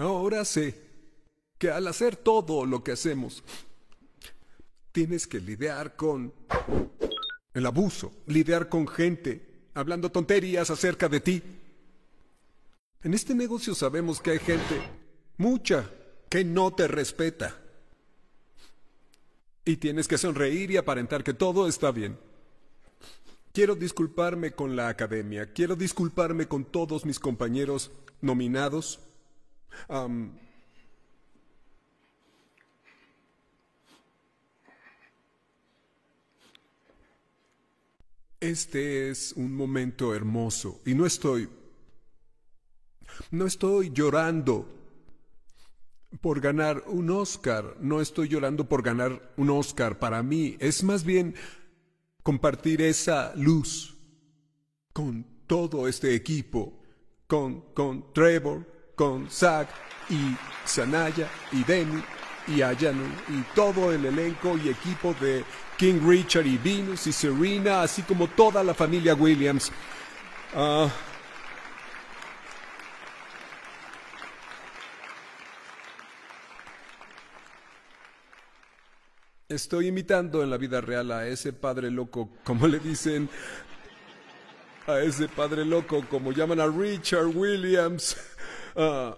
Ahora sé que al hacer todo lo que hacemos, tienes que lidiar con el abuso, lidiar con gente, hablando tonterías acerca de ti. En este negocio sabemos que hay gente, mucha, que no te respeta. Y tienes que sonreír y aparentar que todo está bien. Quiero disculparme con la academia, quiero disculparme con todos mis compañeros nominados Um, este es un momento hermoso y no estoy, no estoy llorando por ganar un Oscar, no estoy llorando por ganar un Oscar para mí, es más bien compartir esa luz con todo este equipo, con, con Trevor, con Zack y Sanaya y Demi y Ayano y todo el elenco y equipo de King Richard y Venus y Serena, así como toda la familia Williams. Ah. Estoy imitando en la vida real a ese padre loco, como le dicen, a ese padre loco, como llaman a Richard Williams. Ah,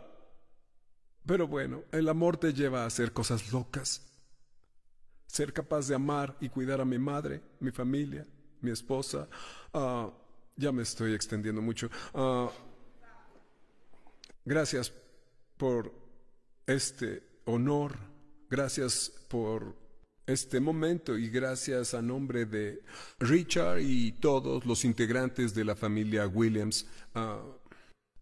pero bueno, el amor te lleva a hacer cosas locas. Ser capaz de amar y cuidar a mi madre, mi familia, mi esposa. Ah, ya me estoy extendiendo mucho. Ah, gracias por este honor. Gracias por este momento y gracias a nombre de Richard y todos los integrantes de la familia Williams.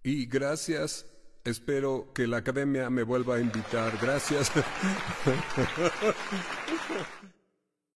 y gracias Espero que la academia me vuelva a invitar. Gracias.